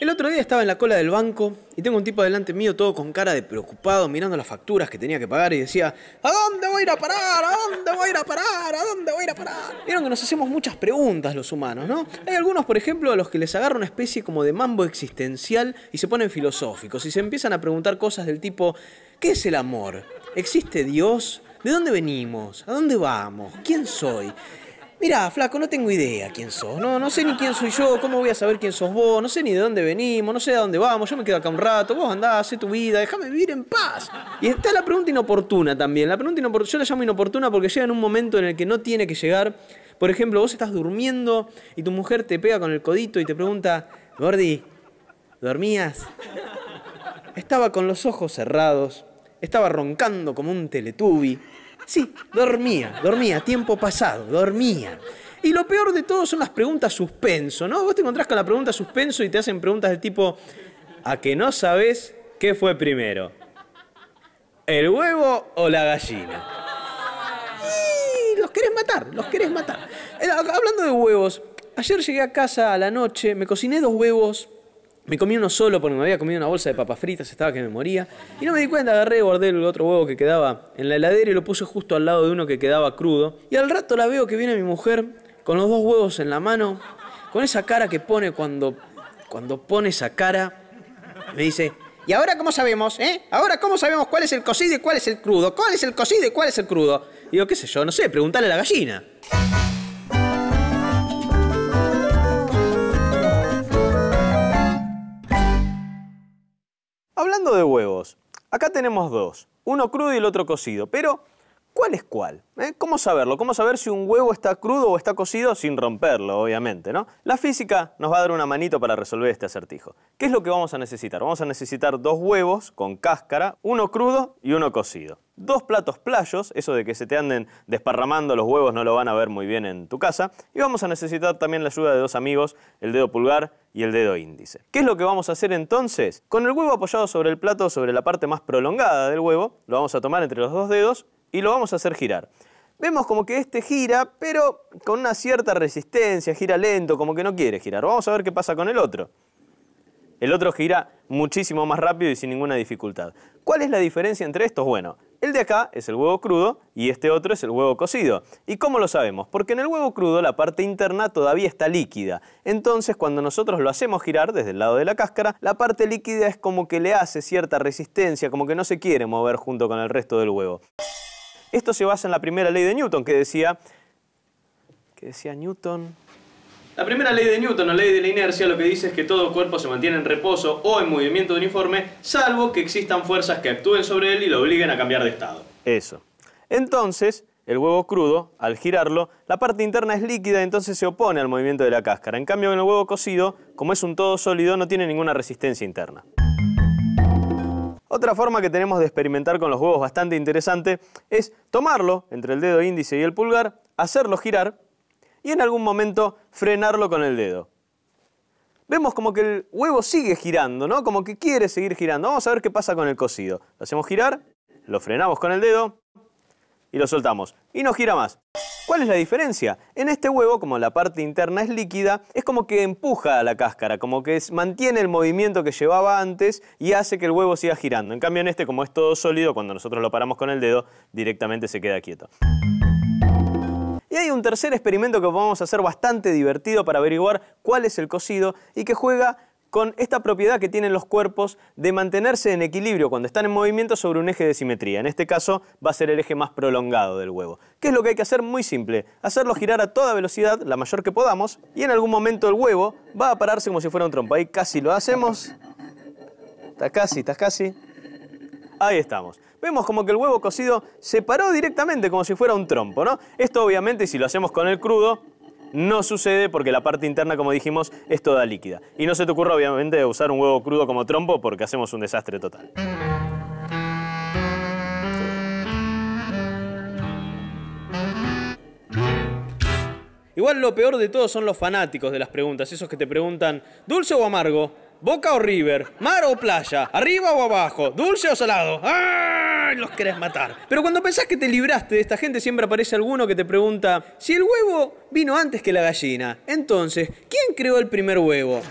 El otro día estaba en la cola del banco y tengo un tipo delante mío todo con cara de preocupado mirando las facturas que tenía que pagar y decía, ¿a dónde voy a ir a parar? ¿A dónde voy a ir a parar? ¿A dónde voy a ir a parar? Vieron que nos hacemos muchas preguntas los humanos, ¿no? Hay algunos, por ejemplo, a los que les agarra una especie como de mambo existencial y se ponen filosóficos y se empiezan a preguntar cosas del tipo, ¿qué es el amor? ¿Existe Dios? ¿De dónde venimos? ¿A dónde vamos? ¿Quién soy? Mirá, flaco, no tengo idea quién sos. No, no sé ni quién soy yo, cómo voy a saber quién sos vos, no sé ni de dónde venimos, no sé a dónde vamos, yo me quedo acá un rato, vos andás, sé tu vida, déjame vivir en paz. Y está la pregunta inoportuna también. La pregunta yo la llamo inoportuna porque llega en un momento en el que no tiene que llegar. Por ejemplo, vos estás durmiendo y tu mujer te pega con el codito y te pregunta, Gordi, ¿dormías? Estaba con los ojos cerrados estaba roncando como un teletubi. Sí, dormía, dormía, tiempo pasado, dormía. Y lo peor de todo son las preguntas suspenso, ¿no? Vos te encontrás con la pregunta suspenso y te hacen preguntas del tipo, ¿a que no sabes qué fue primero? ¿El huevo o la gallina? Y los querés matar, los querés matar. Eh, hablando de huevos, ayer llegué a casa a la noche, me cociné dos huevos me comí uno solo porque me había comido una bolsa de papas fritas, estaba que me moría. Y no me di cuenta, agarré, guardé el otro huevo que quedaba en la heladera y lo puse justo al lado de uno que quedaba crudo. Y al rato la veo que viene mi mujer con los dos huevos en la mano, con esa cara que pone cuando, cuando pone esa cara. Me dice, ¿y ahora cómo sabemos, eh? ¿Ahora cómo sabemos cuál es el cocido y cuál es el crudo? ¿Cuál es el cocido y cuál es el crudo? Y digo, qué sé yo, no sé, preguntarle a la gallina. de huevos, acá tenemos dos, uno crudo y el otro cocido, pero ¿cuál es cuál? ¿Eh? ¿Cómo saberlo? ¿Cómo saber si un huevo está crudo o está cocido sin romperlo, obviamente? ¿no? La física nos va a dar una manito para resolver este acertijo. ¿Qué es lo que vamos a necesitar? Vamos a necesitar dos huevos con cáscara, uno crudo y uno cocido. Dos platos playos, eso de que se te anden desparramando los huevos no lo van a ver muy bien en tu casa. Y vamos a necesitar también la ayuda de dos amigos, el dedo pulgar y el dedo índice. ¿Qué es lo que vamos a hacer entonces? Con el huevo apoyado sobre el plato, sobre la parte más prolongada del huevo, lo vamos a tomar entre los dos dedos y lo vamos a hacer girar. Vemos como que este gira, pero con una cierta resistencia, gira lento, como que no quiere girar. Vamos a ver qué pasa con el otro. El otro gira muchísimo más rápido y sin ninguna dificultad. ¿Cuál es la diferencia entre estos? Bueno, el de acá es el huevo crudo y este otro es el huevo cocido. ¿Y cómo lo sabemos? Porque en el huevo crudo la parte interna todavía está líquida. Entonces cuando nosotros lo hacemos girar desde el lado de la cáscara, la parte líquida es como que le hace cierta resistencia, como que no se quiere mover junto con el resto del huevo. Esto se basa en la primera ley de Newton que decía... que decía Newton? La primera ley de Newton, la ley de la inercia, lo que dice es que todo cuerpo se mantiene en reposo o en movimiento uniforme, salvo que existan fuerzas que actúen sobre él y lo obliguen a cambiar de estado. Eso. Entonces, el huevo crudo, al girarlo, la parte interna es líquida, entonces se opone al movimiento de la cáscara. En cambio, en el huevo cocido, como es un todo sólido, no tiene ninguna resistencia interna. Otra forma que tenemos de experimentar con los huevos bastante interesante es tomarlo entre el dedo índice y el pulgar, hacerlo girar y en algún momento frenarlo con el dedo. Vemos como que el huevo sigue girando, ¿no? Como que quiere seguir girando. Vamos a ver qué pasa con el cocido. Lo hacemos girar, lo frenamos con el dedo y lo soltamos. Y no gira más. ¿Cuál es la diferencia? En este huevo, como la parte interna es líquida, es como que empuja a la cáscara, como que mantiene el movimiento que llevaba antes y hace que el huevo siga girando. En cambio, en este, como es todo sólido, cuando nosotros lo paramos con el dedo, directamente se queda quieto. Y hay un tercer experimento que vamos a hacer bastante divertido para averiguar cuál es el cocido y que juega con esta propiedad que tienen los cuerpos de mantenerse en equilibrio cuando están en movimiento sobre un eje de simetría. En este caso va a ser el eje más prolongado del huevo. ¿Qué es lo que hay que hacer? Muy simple, hacerlo girar a toda velocidad, la mayor que podamos, y en algún momento el huevo va a pararse como si fuera un trompo. Ahí casi lo hacemos. Está casi, estás casi. Ahí estamos. Vemos como que el huevo cocido se paró directamente como si fuera un trompo, ¿no? Esto obviamente si lo hacemos con el crudo, no sucede porque la parte interna, como dijimos, es toda líquida. Y no se te ocurra, obviamente, usar un huevo crudo como trompo porque hacemos un desastre total. Igual lo peor de todo son los fanáticos de las preguntas, esos que te preguntan, ¿dulce o amargo? Boca o River, mar o playa, arriba o abajo, dulce o salado. ¡Ay! Los querés matar. Pero cuando pensás que te libraste de esta gente, siempre aparece alguno que te pregunta: si el huevo vino antes que la gallina, entonces, ¿quién creó el primer huevo?